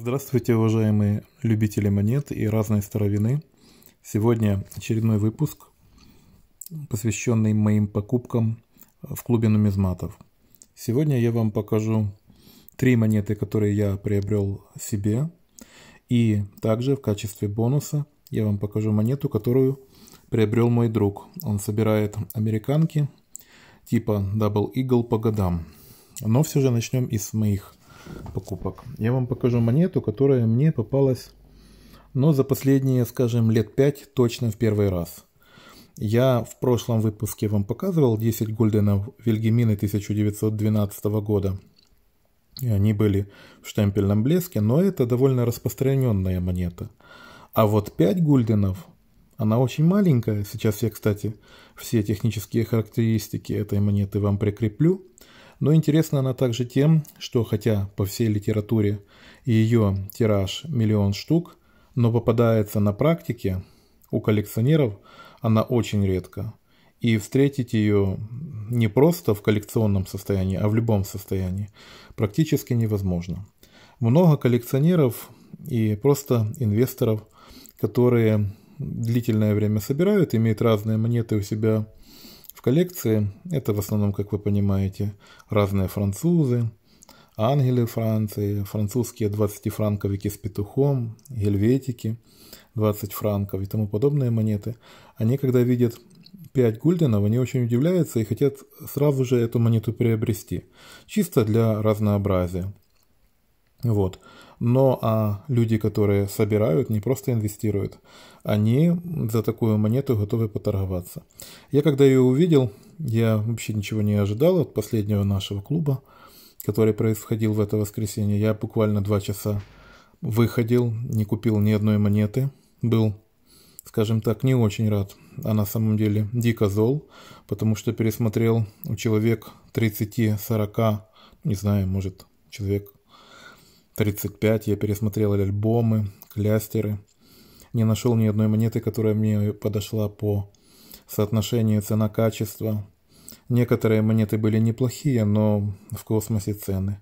Здравствуйте, уважаемые любители монет и разной старовины. Сегодня очередной выпуск, посвященный моим покупкам в клубе нумизматов. Сегодня я вам покажу три монеты, которые я приобрел себе. И также в качестве бонуса я вам покажу монету, которую приобрел мой друг. Он собирает американки типа Double Eagle по годам. Но все же начнем из моих покупок. Я вам покажу монету, которая мне попалась, но ну, за последние, скажем, лет 5 точно в первый раз. Я в прошлом выпуске вам показывал 10 гульденов Вильгемины 1912 года. И они были в штемпельном блеске, но это довольно распространенная монета. А вот 5 гульденов, она очень маленькая. Сейчас я, кстати, все технические характеристики этой монеты вам прикреплю. Но интересна она также тем, что хотя по всей литературе ее тираж миллион штук, но попадается на практике у коллекционеров она очень редко. И встретить ее не просто в коллекционном состоянии, а в любом состоянии практически невозможно. Много коллекционеров и просто инвесторов, которые длительное время собирают, имеют разные монеты у себя в коллекции это в основном, как вы понимаете, разные французы, ангелы Франции, французские 20-франковики с петухом, гельветики 20 франков и тому подобные монеты. Они, когда видят 5 гульденов, они очень удивляются и хотят сразу же эту монету приобрести, чисто для разнообразия. Вот. Но а люди, которые собирают, не просто инвестируют, они за такую монету готовы поторговаться. Я когда ее увидел, я вообще ничего не ожидал от последнего нашего клуба, который происходил в это воскресенье. Я буквально два часа выходил, не купил ни одной монеты, был, скажем так, не очень рад, а на самом деле дико зол, потому что пересмотрел у человек 30-40, не знаю, может, человек 35 я пересмотрел альбомы, клястеры. Не нашел ни одной монеты, которая мне подошла по соотношению цена-качество. Некоторые монеты были неплохие, но в космосе цены.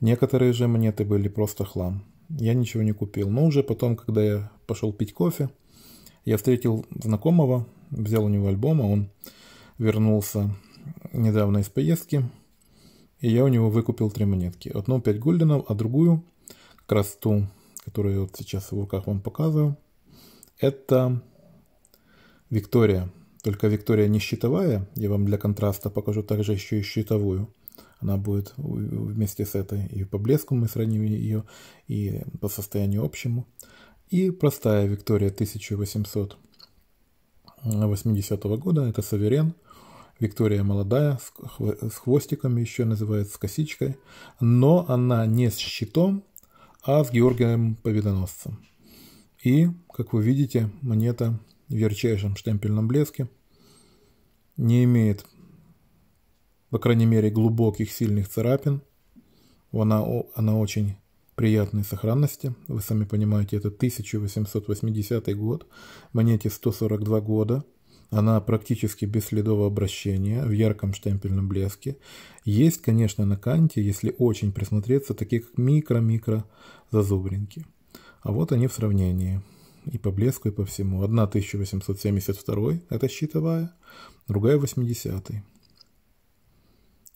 Некоторые же монеты были просто хлам. Я ничего не купил. Но уже потом, когда я пошел пить кофе, я встретил знакомого, взял у него альбом, а он вернулся недавно из поездки. И я у него выкупил три монетки. Одну 5 гульденов, а другую, как раз ту, которую я вот сейчас в руках вам показываю, это Виктория. Только Виктория не щитовая, я вам для контраста покажу также еще и щитовую. Она будет вместе с этой, и по блеску мы сравним ее, и по состоянию общему. И простая Виктория 1880 года, это Суверен – Виктория молодая, с хвостиком еще называют, с косичкой, но она не с щитом, а с Георгием Победоносцем. И, как вы видите, монета в ярчайшем штемпельном блеске не имеет, по крайней мере, глубоких сильных царапин. Она, она очень приятной сохранности. Вы сами понимаете, это 1880 год, монете 142 года – она практически без следов обращения, в ярком штемпельном блеске. Есть, конечно, на канте, если очень присмотреться, такие как микро-микро зазубринки. А вот они в сравнении. И по блеску, и по всему. Одна 1872, это щитовая, другая 80.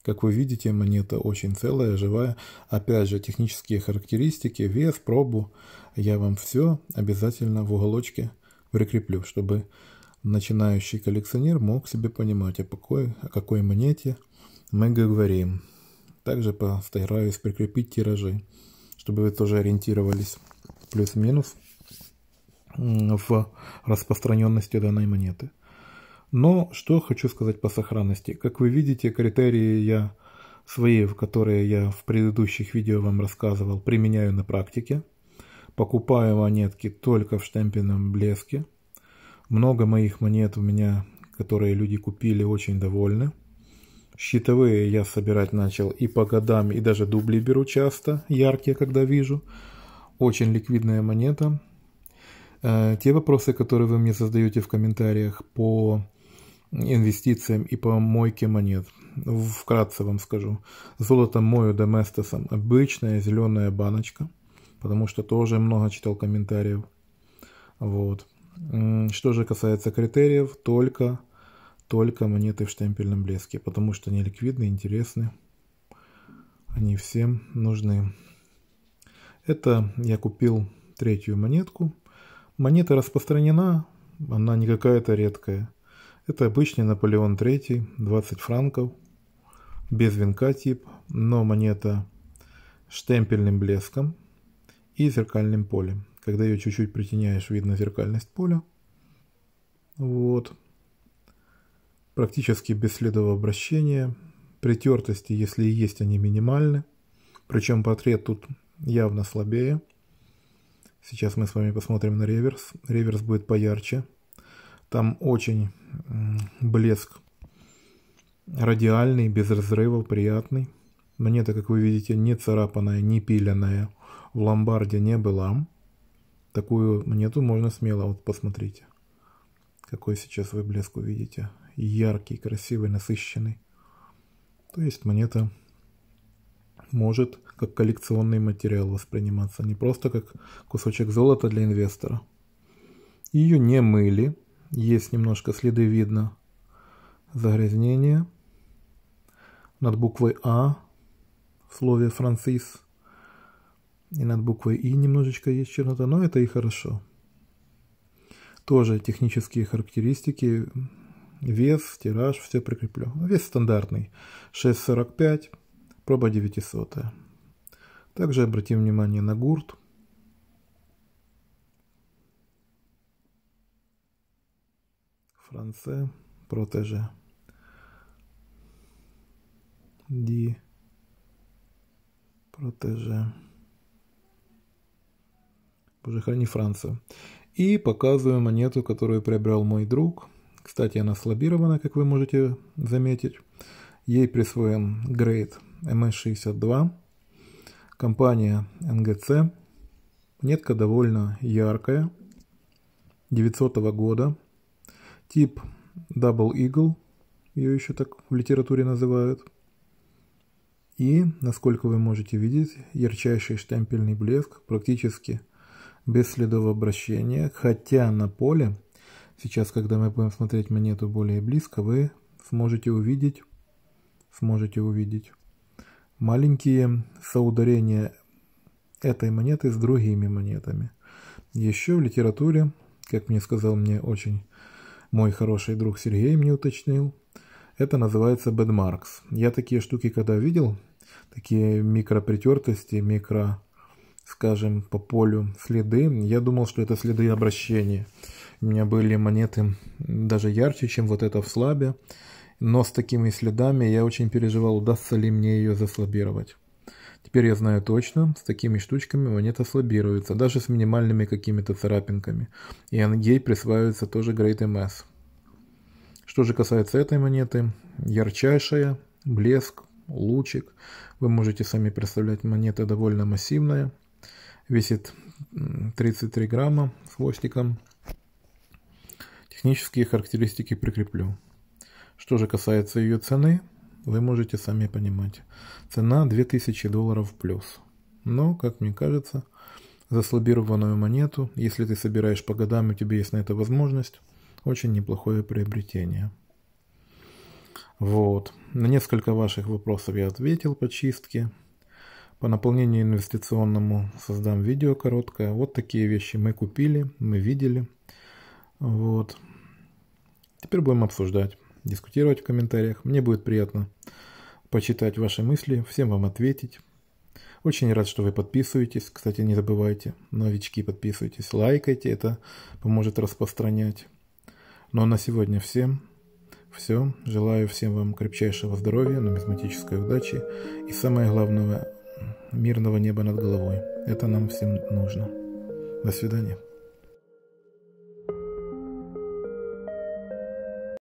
Как вы видите, монета очень целая, живая. Опять же, технические характеристики, вес, пробу. Я вам все обязательно в уголочке прикреплю, чтобы начинающий коллекционер мог себе понимать, о, какой, о какой монете мы говорим. Также постараюсь прикрепить тиражи, чтобы вы тоже ориентировались плюс-минус в распространенности данной монеты. Но что хочу сказать по сохранности. Как вы видите, критерии я свои, которые я в предыдущих видео вам рассказывал, применяю на практике. Покупаю монетки только в штемпельном блеске. Много моих монет у меня, которые люди купили, очень довольны. Щитовые я собирать начал и по годам, и даже дубли беру часто, яркие, когда вижу. Очень ликвидная монета. Э, те вопросы, которые вы мне задаете в комментариях по инвестициям и по мойке монет. Вкратце вам скажу. Золото мою доместосом. Обычная зеленая баночка. Потому что тоже много читал комментариев. Вот. Что же касается критериев, только, только монеты в штемпельном блеске, потому что они ликвидны, интересны, они всем нужны. Это я купил третью монетку. Монета распространена, она не какая-то редкая. Это обычный Наполеон III, 20 франков, без венка тип, но монета штемпельным блеском и зеркальным полем. Когда ее чуть-чуть притеняешь, видно зеркальность поля. Вот. Практически без следов обращения. Притертости, если и есть, они минимальны. Причем портрет тут явно слабее. Сейчас мы с вами посмотрим на реверс. Реверс будет поярче. Там очень блеск радиальный, без разрывов, приятный. Монета, как вы видите, не царапанная, не пиленная. В ломбарде не была такую монету можно смело, вот посмотрите, какой сейчас вы блеск увидите, яркий, красивый, насыщенный. То есть монета может как коллекционный материал восприниматься, не просто как кусочек золота для инвестора. Ее не мыли, есть немножко следы видно загрязнения. Над буквой А в слове Францис и над буквой «и» немножечко есть чернота, но это и хорошо. Тоже технические характеристики, вес, тираж, все прикреплю. Вес стандартный, 6,45, проба 900. Также обратим внимание на гурт. Франце, протеже. Ди, протеже. Боже, храни Францию. И показываю монету, которую приобрел мой друг. Кстати, она слабирована, как вы можете заметить. Ей присвоен грейд MS62. Компания NGC. Монетка довольно яркая. 900 года. Тип Double Eagle. Ее еще так в литературе называют. И, насколько вы можете видеть, ярчайший штемпельный блеск практически – без следов обращения, хотя на поле, сейчас, когда мы будем смотреть монету более близко, вы сможете увидеть, сможете увидеть маленькие соударения этой монеты с другими монетами. Еще в литературе, как мне сказал мне очень мой хороший друг Сергей мне уточнил, это называется бедмаркс. Я такие штуки когда видел, такие микропритертости, микро скажем, по полю следы. Я думал, что это следы обращения. У меня были монеты даже ярче, чем вот эта в слабе. Но с такими следами я очень переживал, удастся ли мне ее заслабировать. Теперь я знаю точно, с такими штучками монета слабируется, даже с минимальными какими-то царапинками. И ангей присваивается тоже Great MS. Что же касается этой монеты, ярчайшая, блеск, лучик. Вы можете сами представлять, монета довольно массивная весит 33 грамма с хвостиком. Технические характеристики прикреплю. Что же касается ее цены, вы можете сами понимать. Цена 2000 долларов плюс. Но, как мне кажется, за слабированную монету, если ты собираешь по годам, у тебя есть на это возможность, очень неплохое приобретение. Вот. На несколько ваших вопросов я ответил по чистке. По наполнению инвестиционному создам видео короткое. Вот такие вещи мы купили, мы видели. Вот. Теперь будем обсуждать, дискутировать в комментариях. Мне будет приятно почитать ваши мысли, всем вам ответить. Очень рад, что вы подписываетесь. Кстати, не забывайте, новички, подписывайтесь, лайкайте, это поможет распространять. Ну а на сегодня всем все. Желаю всем вам крепчайшего здоровья, нумизматической удачи и самое главное мирного неба над головой. Это нам всем нужно. До свидания.